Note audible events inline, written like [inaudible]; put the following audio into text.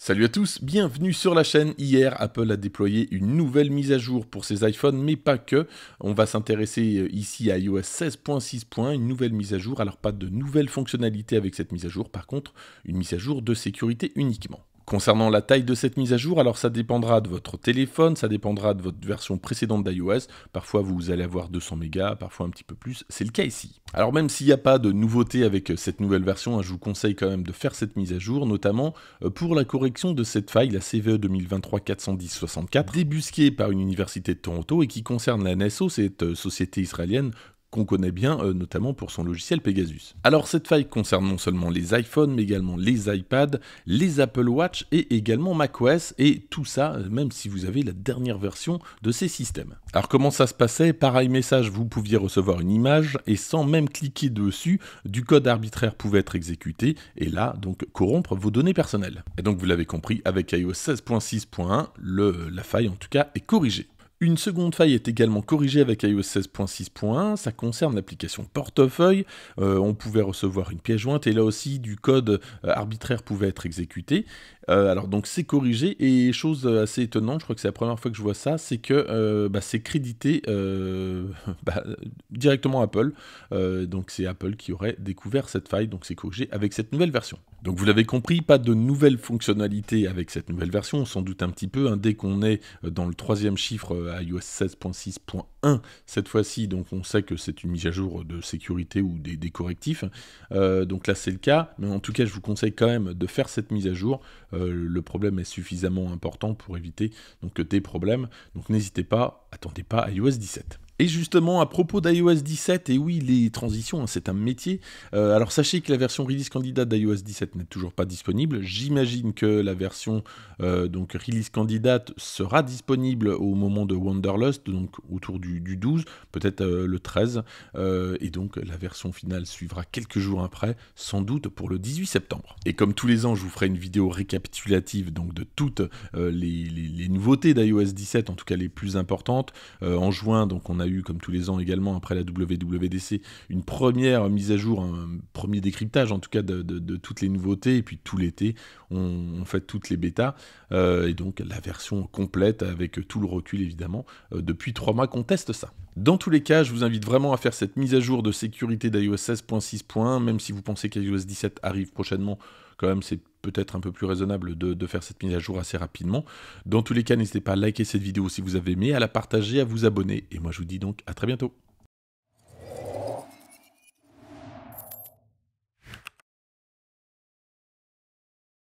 Salut à tous, bienvenue sur la chaîne. Hier, Apple a déployé une nouvelle mise à jour pour ses iPhones, mais pas que. On va s'intéresser euh, ici à iOS 16.6. une nouvelle mise à jour. Alors pas de nouvelles fonctionnalités avec cette mise à jour, par contre, une mise à jour de sécurité uniquement. Concernant la taille de cette mise à jour, alors ça dépendra de votre téléphone, ça dépendra de votre version précédente d'iOS. Parfois vous allez avoir 200 mégas, parfois un petit peu plus. C'est le cas ici. Alors même s'il n'y a pas de nouveauté avec cette nouvelle version, hein, je vous conseille quand même de faire cette mise à jour, notamment euh, pour la correction de cette faille, la CVE 2023-410-64, débusquée par une université de Toronto et qui concerne la NSO, cette euh, société israélienne qu'on connaît bien, euh, notamment pour son logiciel Pegasus. Alors cette faille concerne non seulement les iPhones, mais également les iPads, les Apple Watch et également macOS, et tout ça, euh, même si vous avez la dernière version de ces systèmes. Alors comment ça se passait Pareil message, vous pouviez recevoir une image, et sans même cliquer dessus, du code arbitraire pouvait être exécuté, et là, donc, corrompre vos données personnelles. Et donc, vous l'avez compris, avec iOS 16.6.1, la faille en tout cas est corrigée. Une seconde faille est également corrigée avec iOS 16.6.1, ça concerne l'application portefeuille, euh, on pouvait recevoir une pièce jointe et là aussi du code euh, arbitraire pouvait être exécuté. Euh, alors donc c'est corrigé et chose assez étonnante, je crois que c'est la première fois que je vois ça, c'est que bah, c'est crédité [laughs] bah, directement Apple, donc c'est Apple qui aurait découvert cette faille, donc c'est corrigé avec cette nouvelle version. Donc vous l'avez compris, pas de nouvelles fonctionnalités avec cette nouvelle version, sans doute un petit peu, hein. dès qu'on est euh, dans le troisième chiffre euh, à iOS 16.6.1, cette fois-ci, donc on sait que c'est une mise à jour de sécurité ou des, correctifs, euh, donc là c'est le cas, mais en tout cas je vous conseille quand même de faire cette mise à jour, le problème est suffisamment important pour éviter donc, des problèmes, donc n'hésitez pas, attendez pas à iOS 17. Et justement, à propos d'iOS 17, et oui, les transitions, hein, c'est un métier. Euh, alors sachez que la version release candidate d'iOS 17 n'est toujours pas disponible. J'imagine que la version euh, donc release candidate sera disponible au moment de Wanderlust, donc autour du, 12, peut-être euh, le 13. et donc la version finale suivra quelques jours après, sans doute pour le 18 septembre. Et comme tous les ans, je vous ferai une vidéo récapitulative donc de toutes les, nouveautés d'iOS 17, en tout cas les plus importantes. en juin, donc on a eu, comme tous les ans également, après la WWDC, une première mise à jour, un premier décryptage en tout cas de, toutes les nouveautés. Et puis tout l'été, on, fait toutes les bêtas. Euh, et donc la version complète avec tout le recul évidemment. Euh, depuis trois mois qu'on teste ça. Dans tous les cas, je vous invite vraiment à faire cette mise à jour de sécurité d'iOS 16.6.1, même si vous pensez qu'iOS 17 arrive prochainement quand même, c'est peut-être un peu plus raisonnable de, faire cette mise à jour assez rapidement. Dans tous les cas, n'hésitez pas à liker cette vidéo si vous avez aimé, à la partager, à vous abonner. Et moi, je vous dis donc à très bientôt.